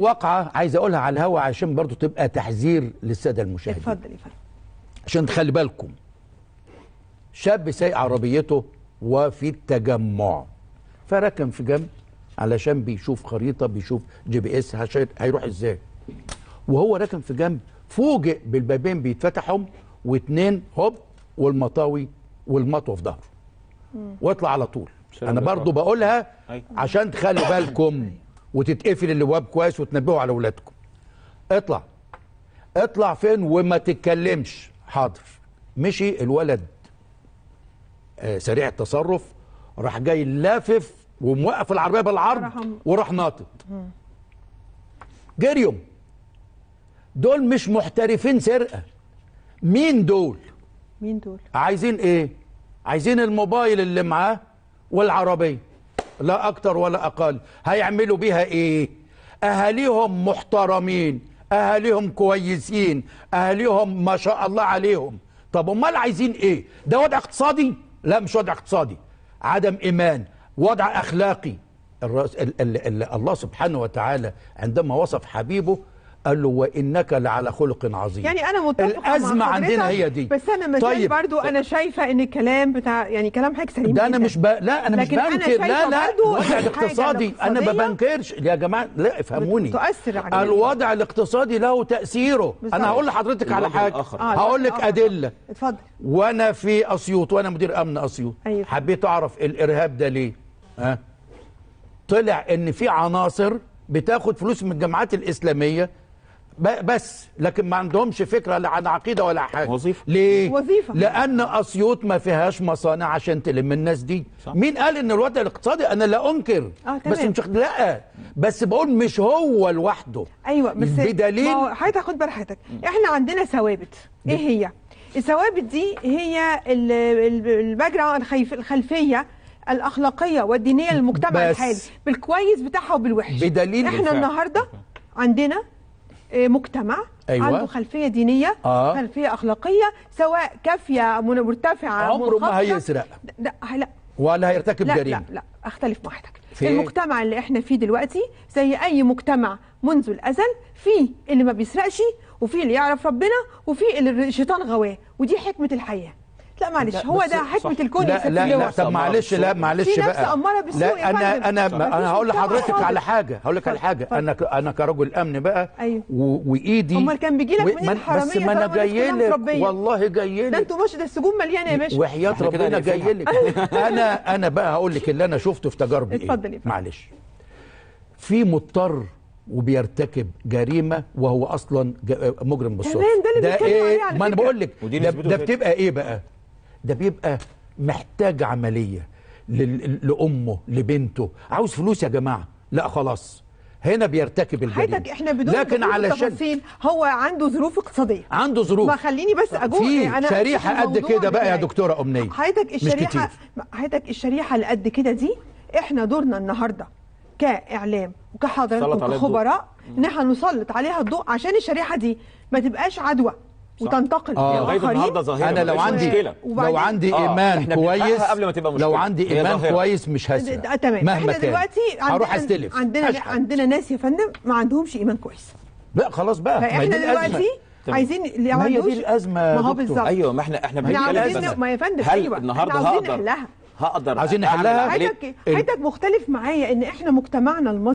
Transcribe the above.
واقعه عايز اقولها على الهوا عشان برضو تبقى تحذير للساده المشاهدين اتفضل عشان تخلي بالكم شاب سايق عربيته وفي التجمع فركن في جنب علشان بيشوف خريطه بيشوف جي بي اس هيروح ازاي وهو راكن في جنب فوجئ بالبابين بيتفتحهم واتنين هوب والمطاوي والمطوه في ظهره واطلع على طول انا برضو بقولها أيوه. عشان تخلي بالكم وتتقفل الابواب كويس وتنبهوا على اولادكم اطلع اطلع فين وما تتكلمش حاضر مشي الولد آه، سريع التصرف راح جاي لافف وموقف العربيه بالعرض وراح ناطط جريهم دول مش محترفين سرقه مين دول مين دول عايزين ايه عايزين الموبايل اللي معاه والعربيه لا أكتر ولا أقل هيعملوا بيها إيه أهاليهم محترمين أهاليهم كويسين أهاليهم ما شاء الله عليهم طب أمال عايزين إيه ده وضع اقتصادي لا مش وضع اقتصادي عدم إيمان وضع أخلاقي الله سبحانه وتعالى عندما وصف حبيبه قال له وانك لعلى خلق عظيم يعني انا متفق الازمه عندنا هي دي بس انا مش طيب. برضو انا شايفه ان الكلام بتاع يعني كلام حاجه سليم ده انا مش ب... لا انا مش بنكر لا لا الوضع الاقتصادي انا ما بنكرش يا جماعه لا افهموني تؤثر على الوضع الاقتصادي له تاثيره بالزبط. انا هقول لحضرتك على حاجه آه هقول لك ادله اتفضل وانا في اسيوط وانا مدير امن اسيوط أيوة. حبيت اعرف الارهاب ده ليه ها طلع ان في عناصر بتاخد فلوس من الجماعات الاسلاميه بس لكن ما عندهمش فكره لا عن عقيده ولا حاجه وظيفه ليه؟ وظيفه لان اسيوط ما فيهاش مصانع عشان تلم الناس دي صح. مين قال ان الوضع الاقتصادي انا لا انكر آه، تمام. بس مش لا بس بقول مش هو لوحده ايوه بس بدليل حضرتك خد براحتك حضرتك احنا عندنا ثوابت ايه هي؟ الثوابت دي هي الباك الخلفيه الاخلاقيه والدينيه للمجتمع الحالي بالكويس بتاعها وبالوحش بدليل احنا النهارده عندنا آه، مجتمع أيوة. عنده خلفيه دينيه آه. خلفيه اخلاقيه سواء كافيه مرتفعه عمره ما هيسرق لا لا ولا هيرتكب جريمه لا لا اختلف مع حضرتك المجتمع اللي احنا فيه دلوقتي زي اي مجتمع منذ الازل فيه اللي ما بيسرقش وفيه اللي يعرف ربنا وفيه اللي الشيطان غواه ودي حكمه الحياه لا معلش هو ده حكمه الكون يا لا لا, لا طب معلش لا معلش بقى لا انا انا انا هقول لحضرتك على حاجه هقول لك على حاجه انا انا كرجل امن بقى أيوه. وايدي امال كان بيجي لك من الحراميه بس ما انا جاي لك والله جاي لك ده انتوا مش ده السجون مليانه يا باشا وحياه ربنا جاي لك انا انا بقى هقول لك اللي انا شفته في تجاربي إيه. اتفضل معلش في مضطر وبيرتكب جريمه وهو اصلا مجرم بالصدفه ده, ده ايه ما انا بقول لك ده, ده بتبقى ايه بقى ده بيبقى محتاج عمليه لامه لبنته عاوز فلوس يا جماعه لا خلاص هنا بيرتكب الجريمه حضرتك احنا بدون لكن علشان هو عنده ظروف اقتصاديه عنده ظروف ما خليني بس اقول في انا شريحه قد كده بقى يا دكتوره امنيه حضرتك الشريحه حضرتك الشريحه اللي قد كده دي احنا دورنا النهارده كاعلام وكحضرات وكخبراء ان احنا نسلط عليها الضوء عشان الشريحه دي ما تبقاش عدوى وتنتقل آه لغايه يعني طيب، النهارده ظاهره انا لو عندي لو عندي آه. ايمان آه كويس قبل ما تبقى لو عندي ايمان ظاهرة. كويس مش هسرق آه، تمام مهما كان دلوقتي هروح استلف عندنا هشحن. عندنا ناس يا فندم ما عندهمش ايمان كويس لا خلاص بقى احنا دلوقتي تمام. عايزين اللي ما هي دي الازمه ما هو بالظبط ايوه ما احنا احنا بنتكلم ما يا فندم هل أيوة. النهارده هقدر هقدر عايزين نحلها إيه؟ حضرتك حياتك مختلف معايا ان احنا مجتمعنا المصري